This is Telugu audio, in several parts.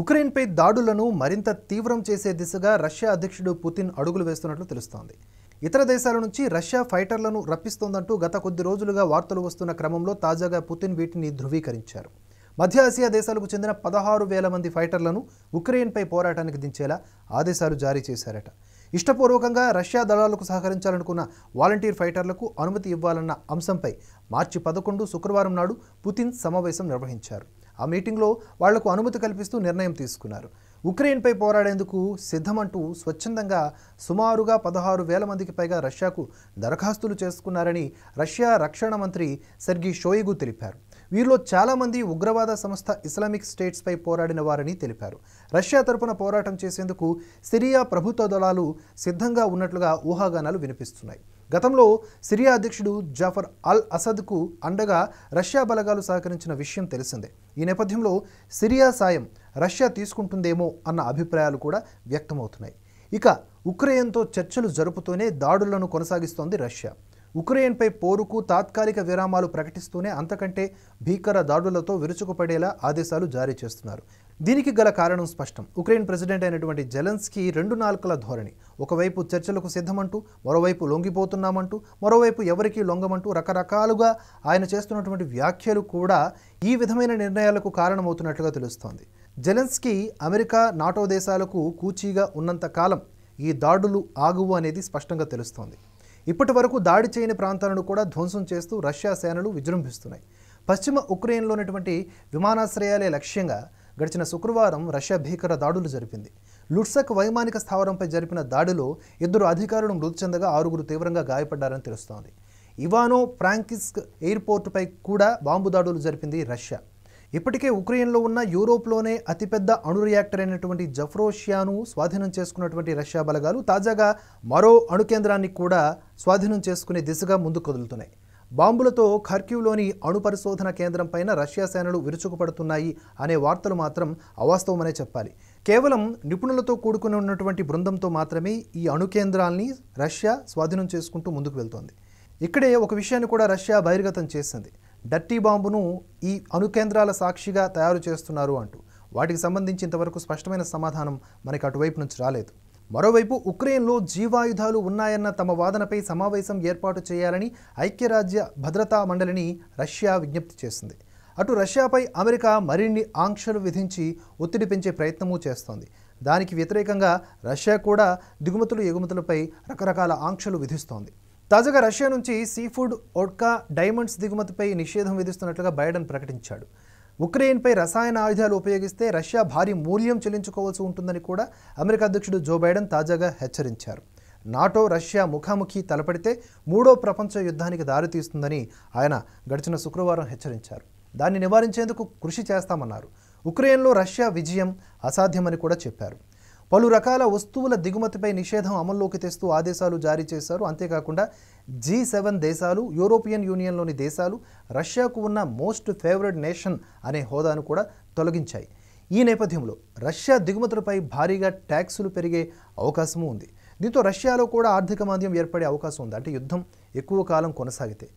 ఉక్రెయిన్పై దాడులను మరింత తీవ్రం చేసే దిశగా రష్యా అధ్యక్షుడు పుతిన్ అడుగులు వేస్తున్నట్లు తెలుస్తోంది ఇతర దేశాల నుంచి రష్యా ఫైటర్లను రప్పిస్తోందంటూ గత కొద్ది రోజులుగా వార్తలు వస్తున్న క్రమంలో తాజాగా పుతిన్ వీటిని ధృవీకరించారు మధ్య ఆసియా దేశాలకు చెందిన పదహారు వేల మంది ఫైటర్లను ఉక్రెయిన్పై పోరాటానికి దించేలా ఆదేశాలు జారీ చేశారట ఇష్టపూర్వకంగా రష్యా దళాలకు సహకరించాలనుకున్న వాలంటీర్ ఫైటర్లకు అనుమతి ఇవ్వాలన్న అంశంపై మార్చి పదకొండు శుక్రవారం నాడు పుతిన్ సమావేశం నిర్వహించారు ఆ మీటింగ్లో వాళ్లకు అనుమతి కల్పిస్తూ నిర్ణయం తీసుకున్నారు ఉక్రెయిన్పై పోరాడేందుకు సిద్ధమంటూ స్వచ్ఛందంగా సుమారుగా పదహారు వేల మందికి పైగా రష్యాకు దరఖాస్తులు చేసుకున్నారని రష్యా రక్షణ మంత్రి సెర్గీ షోయిగు తెలిపారు వీరిలో చాలామంది ఉగ్రవాద సంస్థ ఇస్లామిక్ స్టేట్స్పై పోరాడిన వారని తెలిపారు రష్యా తరపున పోరాటం చేసేందుకు సిరియా ప్రభుత్వ దళాలు సిద్ధంగా ఉన్నట్లుగా ఊహాగానాలు వినిపిస్తున్నాయి గతంలో సిరియా అధ్యక్షుడు జాఫర్ అల్ అసద్కు అండగా రష్యా బలగాలు సహకరించిన విషయం తెలిసిందే ఈ నేపథ్యంలో సిరియా సాయం రష్యా తీసుకుంటుందేమో అన్న అభిప్రాయాలు కూడా వ్యక్తమవుతున్నాయి ఇక ఉక్రెయిన్తో చర్చలు జరుపుతూనే దాడులను కొనసాగిస్తోంది రష్యా ఉక్రెయిన్పై పోరుకు తాత్కాలిక విరామాలు ప్రకటిస్తూనే అంతకంటే భీకర దాడులతో విరుచుకుపడేలా ఆదేశాలు జారీ చేస్తున్నారు దీనికి గల కారణం స్పష్టం ఉక్రెయిన్ ప్రెసిడెంట్ అయినటువంటి జెలెన్స్కీ రెండు నాలుకల ధోరణి ఒకవైపు చర్చలకు సిద్ధమంటూ మరోవైపు లొంగిపోతున్నామంటూ మరోవైపు ఎవరికీ లొంగమంటూ రకరకాలుగా ఆయన చేస్తున్నటువంటి వ్యాఖ్యలు కూడా ఈ విధమైన నిర్ణయాలకు కారణమవుతున్నట్లుగా తెలుస్తోంది జెలెన్స్కీ అమెరికా నాటో దేశాలకు కూచీగా ఉన్నంత కాలం ఈ దాడులు ఆగువు అనేది స్పష్టంగా తెలుస్తోంది ఇప్పటి వరకు దాడి చేయని ప్రాంతాలను కూడా ధ్వంసం చేస్తూ రష్యా సేనలు విజృంభిస్తున్నాయి పశ్చిమ ఉక్రెయిన్లోనటువంటి విమానాశ్రయాలే లక్ష్యంగా గడిచిన శుక్రవారం రష్యా భీకర దాడులు జరిపింది లుట్సక్ వైమానిక స్థావరంపై జరిపిన దాడిలో ఇద్దరు అధికారులు మృతి చెందగా ఆరుగురు తీవ్రంగా గాయపడ్డారని తెలుస్తోంది ఇవానో ఫ్రాంకిస్క్ ఎయిర్పోర్టుపై కూడా బాంబు దాడులు జరిపింది రష్యా ఇప్పటికే ఉక్రెయిన్లో ఉన్న యూరోప్లోనే అతిపెద్ద అణు రియాక్టర్ అయినటువంటి జఫ్రోషియాను స్వాధీనం చేసుకున్నటువంటి రష్యా బలగాలు తాజాగా మరో అణు కేంద్రాన్ని కూడా స్వాధీనం చేసుకునే దిశగా ముందుకు కదులుతున్నాయి బాంబులతో ఖర్క్యూలోని అణు పరిశోధన కేంద్రం పైన రష్యా సేనలు విరుచుకుపడుతున్నాయి అనే వార్తలు మాత్రం అవాస్తవమనే చెప్పాలి కేవలం నిపుణులతో కూడుకుని ఉన్నటువంటి బృందంతో మాత్రమే ఈ అణు కేంద్రాల్ని రష్యా స్వాధీనం చేసుకుంటూ ముందుకు వెళ్తోంది ఇక్కడే ఒక విషయాన్ని కూడా రష్యా బహిర్గతం చేసింది డర్టీ బాంబును ఈ అణుకేంద్రాల సాక్షిగా తయారు చేస్తున్నారు అంటూ వాటికి సంబంధించి ఇంతవరకు స్పష్టమైన సమాధానం మనకి అటువైపు నుంచి రాలేదు మరోవైపు ఉక్రెయిన్లో జీవాయుధాలు ఉన్నాయన్న తమ వాదనపై సమావేశం ఏర్పాటు చేయాలని ఐక్యరాజ్య భద్రతా మండలిని రష్యా విజ్ఞప్తి చేసింది అటు రష్యాపై అమెరికా మరిన్ని ఆంక్షలు విధించి ఒత్తిడి పెంచే ప్రయత్నమూ చేస్తోంది దానికి వ్యతిరేకంగా రష్యా కూడా దిగుమతులు ఎగుమతులపై రకరకాల ఆంక్షలు విధిస్తోంది తాజాగా రష్యా నుంచి సీ ఫుడ్ ఒడ్కా డైమండ్స్ దిగుమతిపై నిషేధం విధిస్తున్నట్లుగా బైడెన్ ప్రకటించాడు ఉక్రెయిన్పై రసాయన ఆయుధాలు ఉపయోగిస్తే రష్యా భారీ మూల్యం చెల్లించుకోవాల్సి ఉంటుందని కూడా అమెరికా అధ్యక్షుడు జో బైడెన్ తాజాగా హెచ్చరించారు నాటో రష్యా ముఖాముఖి తలపడితే మూడో ప్రపంచ యుద్ధానికి దారితీస్తుందని ఆయన గడిచిన శుక్రవారం హెచ్చరించారు దాన్ని నివారించేందుకు కృషి చేస్తామన్నారు ఉక్రెయిన్లో రష్యా విజయం అసాధ్యమని కూడా చెప్పారు పలు రకాల వస్తువుల దిగుమతిపై నిషేధం అమల్లోకి తెస్తూ ఆదేశాలు జారీ చేశారు అంతేకాకుండా జీ సెవెన్ దేశాలు యూరోపియన్ యూనియన్లోని దేశాలు రష్యాకు ఉన్న మోస్ట్ ఫేవరెడ్ నేషన్ అనే హోదాను కూడా తొలగించాయి ఈ నేపథ్యంలో రష్యా దిగుమతులపై భారీగా ట్యాక్సులు పెరిగే అవకాశము ఉంది దీంతో రష్యాలో కూడా ఆర్థిక మాంద్యం ఏర్పడే అవకాశం ఉంది అంటే యుద్ధం ఎక్కువ కాలం కొనసాగితే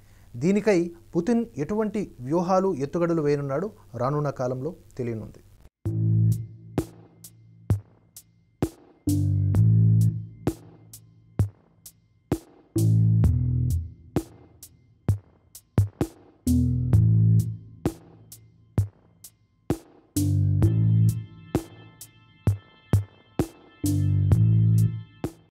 దీనికై పుతిన్ ఎటువంటి వ్యూహాలు ఎత్తుగడలు వేయనున్నాడు రానున్న కాలంలో తెలియనుంది